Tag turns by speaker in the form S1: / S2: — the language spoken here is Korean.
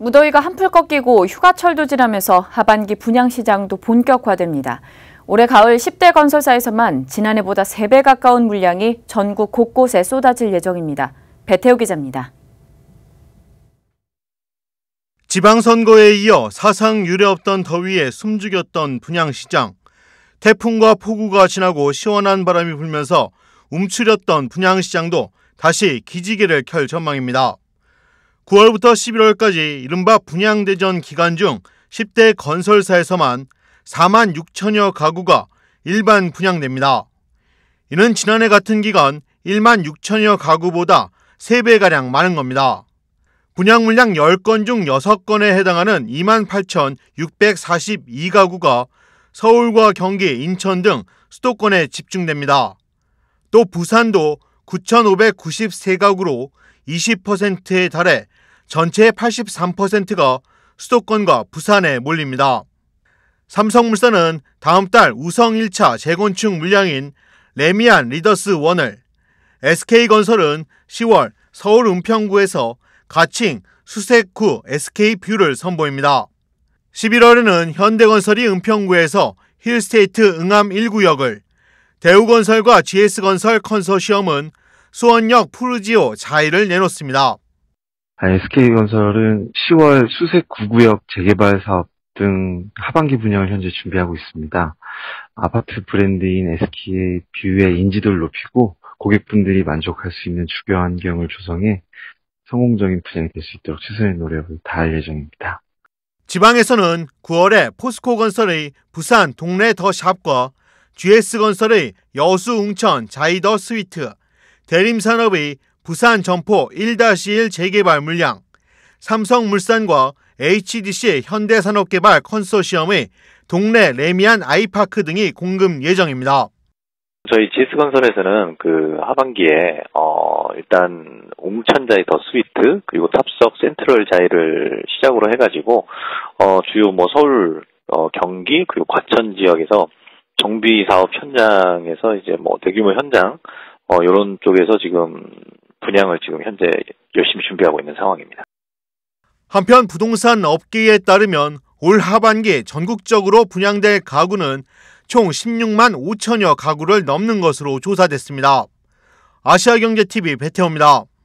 S1: 무더위가 한풀 꺾이고 휴가철도 지나면서 하반기 분양시장도 본격화됩니다. 올해 가을 10대 건설사에서만 지난해보다 3배 가까운 물량이 전국 곳곳에 쏟아질 예정입니다. 배태우 기자입니다. 지방선거에 이어 사상 유례없던 더위에 숨죽였던 분양시장. 태풍과 폭우가 지나고 시원한 바람이 불면서 움츠렸던 분양시장도 다시 기지개를 켤 전망입니다. 9월부터 11월까지 이른바 분양대전 기간 중 10대 건설사에서만 4만 6천여 가구가 일반 분양됩니다. 이는 지난해 같은 기간 1만 6천여 가구보다 3배가량 많은 겁니다. 분양 물량 10건 중 6건에 해당하는 2만 8,642가구가 서울과 경기, 인천 등 수도권에 집중됩니다. 또 부산도 9,593가구로 20%에 달해 전체의 83%가 수도권과 부산에 몰립니다. 삼성물산은 다음 달 우성 1차 재건축 물량인 레미안 리더스 1을, SK건설은 10월 서울 은평구에서 가칭 수색구 SK뷰를 선보입니다. 11월에는 현대건설이 은평구에서 힐스테이트 응암 1구역을, 대우건설과 GS건설 컨소시엄은 수원역 푸르지오 자이를 내놓습니다.
S2: SK건설은 10월 수색 구구역 재개발 사업 등 하반기 분양을 현재 준비하고 있습니다. 아파트 브랜드인 SK 의 뷰의 인지도를 높이고 고객분들이 만족할 수 있는 주거 환경을 조성해 성공적인 분양이 될 수 있도록 최선의 노력을 다할 예정입니다.
S1: 지방에서는 9월에 포스코건설의 부산 동래 더샵과 GS건설의 여수 웅천 자이더 스위트, 대림산업의 부산 점포 1-1 재개발 물량, 삼성물산과 HDC 현대산업개발 컨소시엄의 동네 레미안 아이파크 등이 공급 예정입니다.
S3: 저희 GS건설에서는 그 하반기에 어 일단 옹천자이더 스위트 그리고 탑석 센트럴 자이를 시작으로 해가지고 어 주요 뭐 서울 어 경기 그리고 과천 지역에서 정비 사업 현장에서 이제 뭐 대규모 현장 어 요런 쪽에서 지금 분양을 지금 현재 열심히 준비하고 있는 상황입니다.
S1: 한편 부동산 업계에 따르면 올 하반기 전국적으로 분양될 가구는 총 16만 5천여 가구를 넘는 것으로 조사됐습니다. 아시아경제TV 배태호입니다.